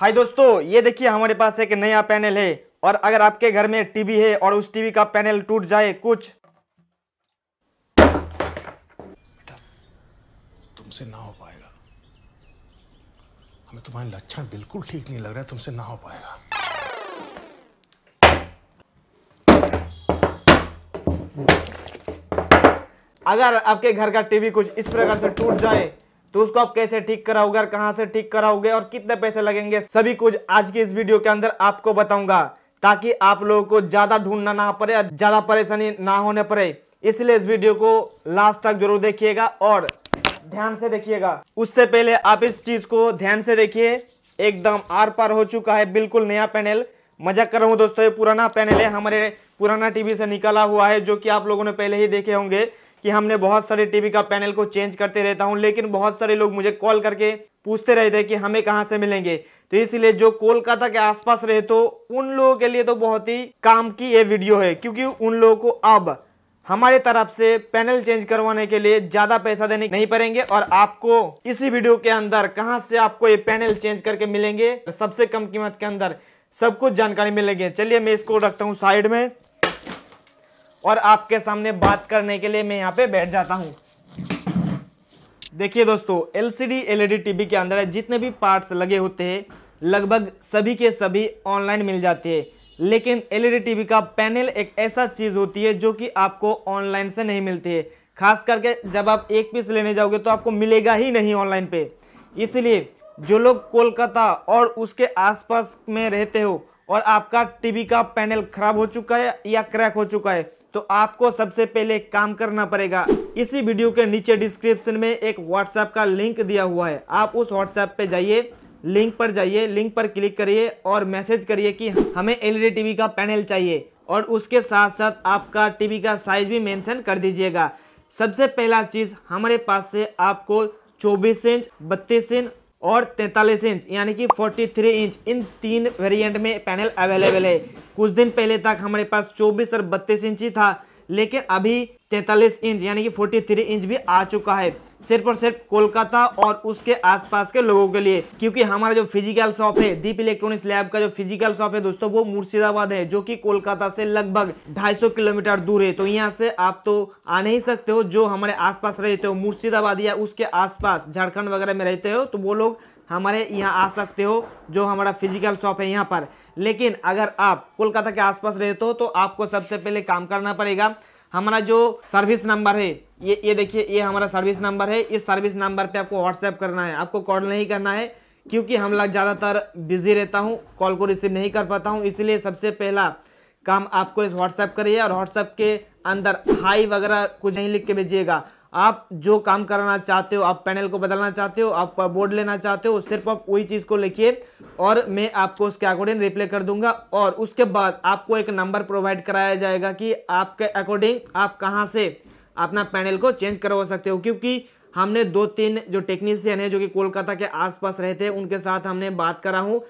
हाय दोस्तों ये देखिए हमारे पास एक नया पैनल है और अगर आपके घर में टीवी है और उस टीवी का पैनल टूट जाए कुछ बेटा तुमसे ना हो पाएगा हमें तुम्हारे लक्षण बिल्कुल ठीक नहीं लग रहा है तुमसे ना हो पाएगा अगर आपके घर का टीवी कुछ इस प्रकार से टूट जाए तो उसको आप कैसे ठीक कराओगे और कहाँ से ठीक कराओगे और कितने पैसे लगेंगे सभी कुछ आज की इस वीडियो के अंदर आपको बताऊंगा ताकि आप लोगों को ज़्यादा ढूंढना ना पड़े और ज़्यादा परेशानी ना होने पड़े इसलिए इस वीडियो को लास्ट तक जरूर देखिएगा और ध्यान से देखिएगा उससे पहले आप इस चीज़ को ध्यान से देखिए एकदम आर पार हो चुका है बिल्कुल नया पैनल मजाक कर रहा हूँ दोस्तों ये पुराना पैनल है हमारे पुराना टीवी से निकाला हुआ है जो कि आप लोगों ने पहले ही देखे होंगे कि हमने बहुत सारे टीवी का पैनल को चेंज करते रहता हूँ लेकिन बहुत सारे लोग मुझे कॉल करके पूछते रहते कि हमें कहाँ से मिलेंगे तो इसलिए जो कोलकाता के आसपास रहे तो उन लोगों के लिए तो बहुत ही काम की ये वीडियो है क्योंकि उन लोगों को अब हमारे तरफ से पैनल चेंज करवाने के लिए ज़्यादा पैसा देने नहीं पड़ेंगे और आपको इसी वीडियो के अंदर कहाँ से आपको ये पैनल चेंज करके मिलेंगे सबसे कम कीमत के अंदर सब कुछ जानकारी मिलेगी चलिए मैं इसको रखता हूँ साइड में और आपके सामने बात करने के लिए मैं यहाँ पे बैठ जाता हूँ देखिए दोस्तों एलसीडी एलईडी टीवी के अंदर जितने भी पार्ट्स लगे होते हैं लगभग सभी के सभी ऑनलाइन मिल जाते हैं लेकिन एलईडी टीवी e का पैनल एक ऐसा चीज़ होती है जो कि आपको ऑनलाइन से नहीं मिलती है खास करके जब आप एक पीस लेने जाओगे तो आपको मिलेगा ही नहीं ऑनलाइन पे इसलिए जो लोग कोलकाता और उसके आसपास में रहते हो और आपका टीवी का पैनल खराब हो चुका है या क्रैक हो चुका है तो आपको सबसे पहले काम करना पड़ेगा इसी वीडियो के नीचे डिस्क्रिप्शन में एक व्हाट्सएप का लिंक दिया हुआ है आप उस व्हाट्सएप पे जाइए लिंक पर जाइए लिंक पर क्लिक करिए और मैसेज करिए कि हमें एलईडी टीवी e का पैनल चाहिए और उसके साथ साथ आपका टीवी का साइज भी मेंशन कर दीजिएगा सबसे पहला चीज़ हमारे पास से आपको 24 इंच 32 इंच और 43 इंच यानी कि 43 इंच इन तीन वेरिएंट में पैनल अवेलेबल है कुछ दिन पहले तक हमारे पास चौबीस और बत्तीस इंची था लेकिन अभी तैंतालीस इंच यानी कि 43 इंच भी आ चुका है सिर्फ और सिर्फ कोलकाता और उसके आसपास के लोगों के लिए क्योंकि हमारा जो फिजिकल शॉप है दीप इलेक्ट्रॉनिक्स लैब का जो फिजिकल शॉप है दोस्तों वो मुर्शिदाबाद है जो कि कोलकाता से लगभग 250 किलोमीटर दूर है तो यहाँ से आप तो आ नहीं सकते हो जो हमारे आसपास रहते हो मुर्शिदाबाद या उसके आसपास झारखंड वगैरह में रहते हो तो वो लोग हमारे यहाँ आ सकते हो जो हमारा फिजिकल शॉप है यहाँ पर लेकिन अगर आप कोलकाता के आसपास रहते हो तो आपको सबसे पहले काम करना पड़ेगा हमारा जो सर्विस नंबर है ये ये देखिए ये हमारा सर्विस नंबर है इस सर्विस नंबर पे आपको व्हाट्सएप करना है आपको कॉल नहीं करना है क्योंकि हम लोग ज़्यादातर बिजी रहता हूँ कॉल को रिसीव नहीं कर पाता हूँ इसलिए सबसे पहला काम आपको इस व्हाट्सएप करिए और व्हाट्सएप के अंदर हाई वगैरह कुछ नहीं लिख के भेजिएगा आप जो काम कराना चाहते हो आप पैनल को बदलना चाहते हो आप बोर्ड लेना चाहते हो सिर्फ आप वही चीज़ को लिखिए और मैं आपको उसके अकॉर्डिंग रिप्ले कर दूंगा और उसके बाद आपको एक नंबर प्रोवाइड कराया जाएगा कि आपके अकॉर्डिंग आप कहाँ से अपना पैनल को चेंज करवा सकते हो क्योंकि हमने दो तीन जो टेक्नीसियन है जो कि कोलकाता के आसपास रहते हैं उनके साथ हमने बात करा हूँ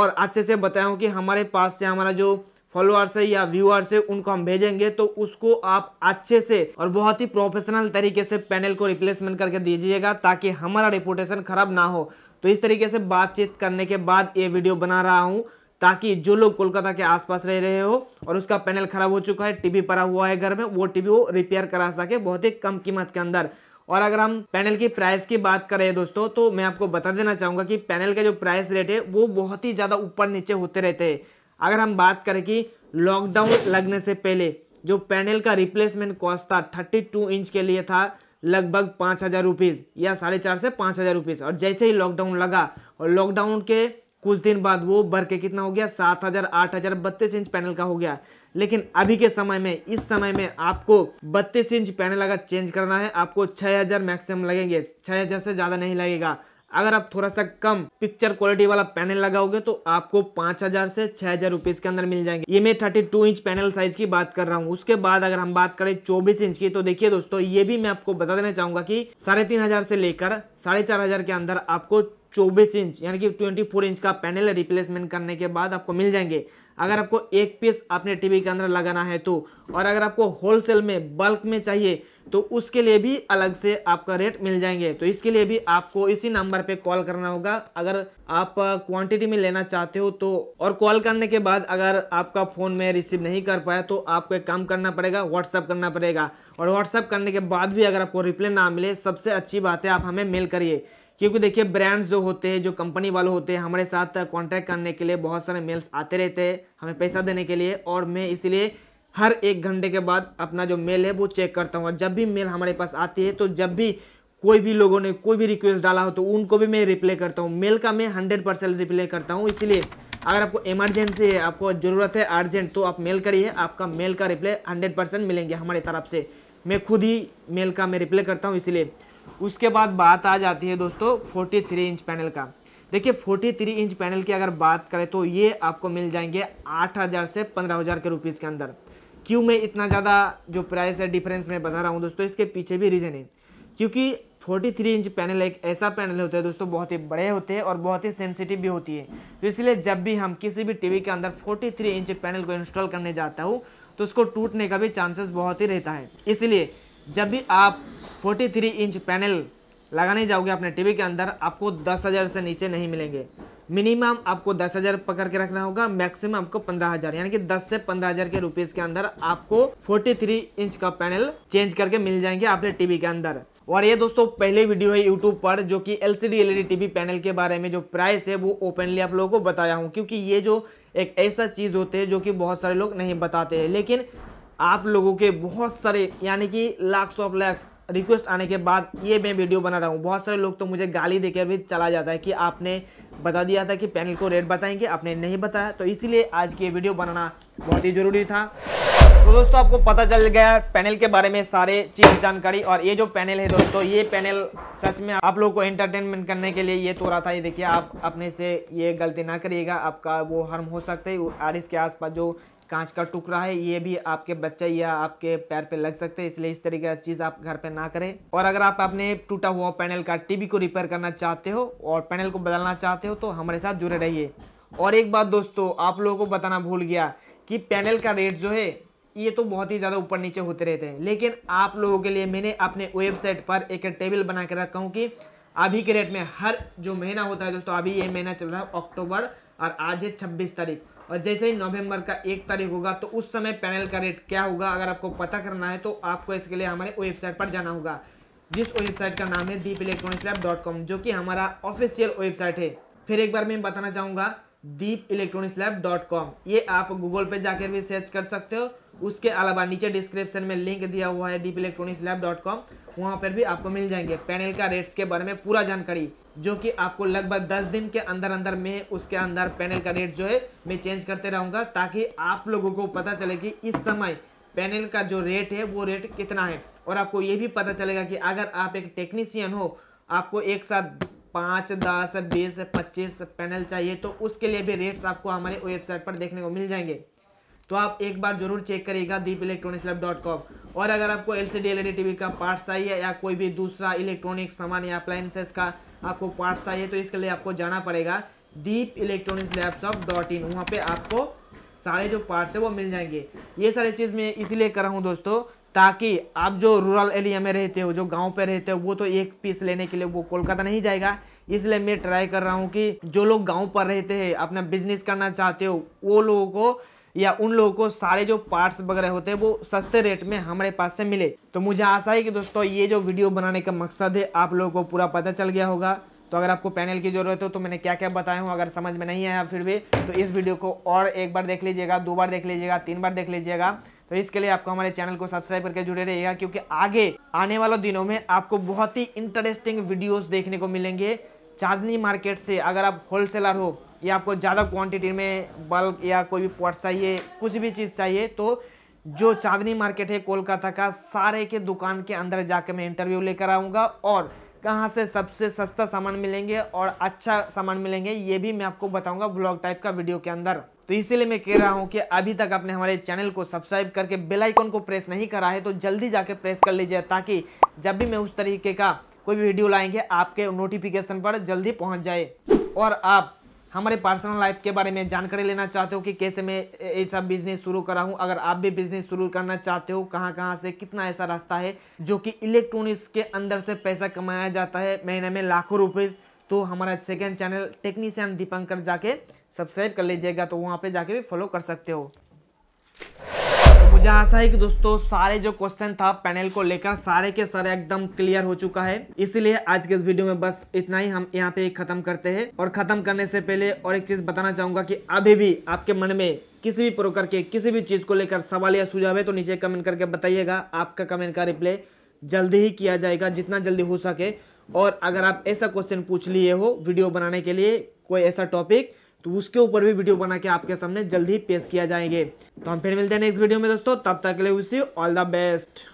और अच्छे से बताया हूँ कि हमारे पास से हमारा जो फॉलोअर्स है या व्यूअर्स है उनको हम भेजेंगे तो उसको आप अच्छे से और बहुत ही प्रोफेशनल तरीके से पैनल को रिप्लेसमेंट करके दीजिएगा ताकि हमारा रिपोर्टेशन खराब ना हो तो इस तरीके से बातचीत करने के बाद ये वीडियो बना रहा हूँ ताकि जो लोग कोलकाता के आसपास रह रहे हो और उसका पैनल खराब हो चुका है टीवी पड़ा हुआ है घर में वो टीवी वो रिपेयर करा सके बहुत ही कम कीमत के अंदर और अगर हम पैनल की प्राइस की बात करें दोस्तों तो मैं आपको बता देना चाहूँगा कि पैनल का जो प्राइस रेट है वो बहुत ही ज़्यादा ऊपर नीचे होते रहते हैं अगर हम बात करें कि लॉकडाउन लगने से पहले जो पैनल का रिप्लेसमेंट कॉस्ट था थर्टी टू इंच के लिए था लगभग पाँच हज़ार रुपीज़ या साढ़े चार से पाँच हज़ार रुपीज़ और जैसे ही लॉकडाउन लगा और लॉकडाउन के कुछ दिन बाद वो बढ़ के कितना हो गया सात हज़ार आठ हज़ार बत्तीस इंच पैनल का हो गया लेकिन अभी के समय में इस समय में आपको बत्तीस इंच पैनल अगर चेंज करना है आपको छः हज़ार मैक्सिमम लगेंगे छः हज़ार से ज़्यादा नहीं लगेगा अगर आप थोड़ा सा कम पिक्चर क्वालिटी वाला पैनल लगाओगे तो आपको पांच हजार से छह हजार रुपीज के अंदर मिल जाएंगे ये मैं thirty two inch panel size की बात कर रहा हूँ उसके बाद अगर हम बात करें चौबीस इंच की तो देखिए दोस्तों ये भी मैं आपको बता देना चाहूंगा कि साढ़े तीन हजार से लेकर साढ़े चार हजार के अंदर आपको चौबीस इंच यानी कि ट्वेंटी फोर इंच का पैनल रिप्लेसमेंट करने के बाद आपको मिल जाएंगे अगर आपको एक पीस अपने टीवी के अंदर लगाना है तो और अगर आपको होलसेल में बल्क में चाहिए तो उसके लिए भी अलग से आपका रेट मिल जाएंगे तो इसके लिए भी आपको इसी नंबर पे कॉल करना होगा अगर आप क्वांटिटी में लेना चाहते हो तो और कॉल करने के बाद अगर आपका फ़ोन में रिसीव नहीं कर पाया तो आपको एक काम करना पड़ेगा व्हाट्सअप करना पड़ेगा और व्हाट्सअप करने के बाद भी अगर आपको रिप्लाई ना मिले सबसे अच्छी बात है आप हमें मेल करिए क्योंकि देखिए ब्रांड्स जो होते हैं जो कंपनी वाले होते हैं हमारे साथ कॉन्टैक्ट करने के लिए बहुत सारे मेल्स आते रहते हैं हमें पैसा देने के लिए और मैं इसलिए हर एक घंटे के बाद अपना जो मेल है वो चेक करता हूँ और जब भी मेल हमारे पास आती है तो जब भी कोई भी लोगों ने कोई भी रिक्वेस्ट डाला हो तो उनको भी मैं रिप्लाई करता हूँ मेल का मैं हंड्रेड परसेंट रिप्लाई करता हूँ इसलिए अगर आपको इमरजेंसी है आपको ज़रूरत है अर्जेंट तो आप मेल करिए आपका मेल का रिप्लाई हंड्रेड परसेंट मिलेंगे हमारे तरफ से मैं खुद ही मेल का मैं रिप्लाई करता हूँ इसलिए उसके बाद बात आ जाती है दोस्तों फोर्टी थ्री इंच पैनल का देखिए फोर्टी थ्री इंच पैनल की अगर बात करें तो ये आपको मिल जाएंगे आठ हज़ार से पंद्रह हज़ार के रुपीज़ के अंदर क्यों मैं इतना ज़्यादा जो प्राइस है डिफरेंस में बता रहा हूँ दोस्तों इसके पीछे भी रीज़न है क्योंकि फोर्टी थ्री इंच पैनल एक ऐसा पैनल होता है दोस्तों बहुत ही बड़े होते हैं और बहुत ही सेंसिटिव भी होती है तो इसलिए जब भी हम किसी भी टी के अंदर थ्री इंच पैनल को इंस्टॉल करने जाता हूँ तो उसको टूटने का भी चांसेस बहुत ही रहता है इसलिए जब भी आप 43 इंच पैनल लगाने जाओगे अपने टीवी के अंदर आपको 10,000 से नीचे नहीं मिलेंगे मिनिमम आपको 10,000 पकड़ के रखना होगा मैक्सिमम आपको 15,000 यानी कि 10 से 15,000 के रुपीस के अंदर आपको 43 इंच का पैनल चेंज करके मिल जाएंगे अपने टीवी के अंदर और ये दोस्तों पहले वीडियो है यूट्यूब पर जो कि L C D TV panel के बारे में जो प्राइस है वो ओपनली आप लोगों को बताया हूँ क्योंकि ये जो एक ऐसा चीज़ होते हैं जो कि बहुत सारे लोग नहीं बताते हैं लेकिन आप लोगों के बहुत सारे यानी कि लाख ऑफ लैक्स रिक्वेस्ट आने के बाद ये मैं वीडियो बना रहा हूँ बहुत सारे लोग तो मुझे गाली देकर भी चला जाता है कि आपने बता दिया था कि पैनल को रेट बताएंगे आपने नहीं बताया तो इसीलिए आज की ये वीडियो बनाना बहुत ही ज़रूरी था तो दोस्तों आपको पता चल गया पैनल के बारे में सारे चीज जानकारी और ये जो पैनल है दोस्तों ये पैनल सच में आप लोगों को एंटरटेनमेंट करने के लिए ये तो रहा था ये देखिए आप अपने से ये गलती ना करिएगा आपका वो हार्म हो सकते है आर के आसपास जो कांच का टुकड़ा है ये भी आपके बच्चे या आपके पैर पे लग सकते हैं इसलिए इस तरीके का चीज़ आप घर पे ना करें और अगर आप अपने टूटा हुआ पैनल का टीवी को रिपेयर करना चाहते हो और पैनल को बदलना चाहते हो तो हमारे साथ जुड़े रहिए और एक बात दोस्तों आप लोगों को बताना भूल गया कि पैनल का रेट जो है ये तो बहुत ही ज़्यादा ऊपर नीचे होते रहते हैं लेकिन आप लोगों के लिए मैंने अपने वेबसाइट पर एक टेबल बना के रखा हूँ कि अभी के रेट में हर जो महीना होता है दोस्तों अभी ये महीना चल रहा है अक्टूबर और आज है छब्बीस तारीख और जैसे ही नवंबर का एक तारीख होगा तो उस समय पैनल का रेट क्या होगा अगर आपको पता करना है तो आपको इसके लिए हमारे वेबसाइट पर जाना होगा जिस वेबसाइट का नाम है दीप कॉम जो कि हमारा ऑफिशियल वेबसाइट है फिर एक बार मैं बताना चाहूँगा Deep electronics lab dot com ये आप गूगल पे जाकर भी सर्च कर सकते हो उसके अलावा नीचे डिस्क्रिप्शन में लिंक दिया हुआ है Deep electronics lab dot com वहाँ पर भी आपको मिल जाएंगे पैनल का रेट्स के बारे में पूरा जानकारी जो कि आपको लगभग दस दिन के अंदर अंदर में उसके अंदर पैनल का रेट जो है मैं चेंज करते रहूँगा ताकि आप लोगों को पता चले कि इस समय पैनल का जो रेट है वो रेट कितना है और आपको ये भी पता चलेगा कि अगर आप एक टेक्नीशियन हो आपको एक साथ पाँच दस बीस पच्चीस पैनल चाहिए तो उसके लिए भी रेट्स आपको हमारे वेबसाइट पर देखने को मिल जाएंगे तो आप एक बार जरूर चेक करिएगा Deep electronics lab dot com और अगर आपको L C D L TV का पार्ट चाहिए या कोई भी दूसरा इलेक्ट्रॉनिक सामान या अप्लाइंसेस का आपको पार्ट चाहिए तो इसके लिए आपको जाना पड़ेगा Deep electronics laptop dot in वहाँ पर आपको सारे जो पार्ट्स है वो मिल जाएंगे ये सारी चीज़ मैं इसीलिए कर रहा हूँ दोस्तों ताकि आप जो रूरल एरिया में रहते हो जो गांव पे रहते हो वो तो एक पीस लेने के लिए वो कोलकाता नहीं जाएगा इसलिए मैं ट्राई कर रहा हूँ कि जो लोग गांव पर रहते हैं अपना बिजनेस करना चाहते हो वो लोगों को या उन लोगों को सारे जो पार्ट्स वगैरह होते हैं वो सस्ते रेट में हमारे पास से मिले तो मुझे आशा है कि दोस्तों ये जो वीडियो बनाने का मकसद है आप लोगों को पूरा पता चल गया होगा तो अगर आपको पैनल की जरूरत हो तो मैंने क्या क्या बताया हूँ अगर समझ में नहीं आया फिर भी तो इस वीडियो को और एक बार देख लीजिएगा दो बार देख लीजिएगा तीन बार देख लीजिएगा तो इसके लिए आपको हमारे चैनल को सब्सक्राइब करके जुड़े रहिएगा क्योंकि आगे आने वाले दिनों में आपको बहुत ही इंटरेस्टिंग वीडियोस देखने को मिलेंगे चांदनी मार्केट से अगर आप होलसेलर हो या आपको ज़्यादा क्वांटिटी में बल्क या कोई भी पॉट चाहिए कुछ भी चीज़ चाहिए तो जो चांदनी मार्केट है कोलकाता का सारे के दुकान के अंदर जाकर मैं इंटरव्यू लेकर आऊँगा और कहाँ से सबसे सस्ता सामान मिलेंगे और अच्छा सामान मिलेंगे ये भी मैं आपको बताऊँगा ब्लॉग टाइप का वीडियो के अंदर तो इसीलिए मैं कह रहा हूँ कि अभी तक आपने हमारे चैनल को सब्सक्राइब करके बेल आइकन को प्रेस नहीं करा है तो जल्दी जाके प्रेस कर लीजिए ताकि जब भी मैं उस तरीके का कोई भी वीडियो लाएंगे आपके नोटिफिकेशन पर जल्दी पहुँच जाए और आप हमारे पर्सनल लाइफ के बारे में जानकारी लेना चाहते हो कि कैसे मैं ये सब बिजनेस शुरू करा हूँ अगर आप भी बिजनेस शुरू करना चाहते हो कहाँ कहाँ से कितना ऐसा रास्ता है जो कि इलेक्ट्रॉनिक्स के अंदर से पैसा कमाया जाता है महीने में लाखों रुपये तो हमारा सेकेंड चैनल टेक्नीशियन दीपंकर जाके सब्सक्राइब कर लीजिएगा तो वहाँ पे जाके भी फॉलो कर सकते हो तो मुझे आशा है कि दोस्तों सारे जो क्वेश्चन था पैनल को लेकर सारे के सारे एकदम क्लियर हो चुका है इसीलिए आज के इस वीडियो में बस इतना ही हम यहाँ पे खत्म करते हैं और खत्म करने से पहले और एक चीज़ बताना चाहूंगा कि अभी भी आपके मन में किसी भी प्रोकर के किसी भी चीज़ को लेकर सवाल या सुझाव है तो नीचे कमेंट करके बताइएगा आपका कमेंट का रिप्लाई जल्दी ही किया जाएगा जितना जल्दी हो सके और अगर आप ऐसा क्वेश्चन पूछ लिए हो वीडियो बनाने के लिए कोई ऐसा टॉपिक तो उसके ऊपर भी वीडियो बना के आपके सामने जल्द ही पेश किया जाएंगे तो हम फिर मिलते हैं नेक्स्ट वीडियो में दोस्तों तब तक के लिए उसी ऑल द बेस्ट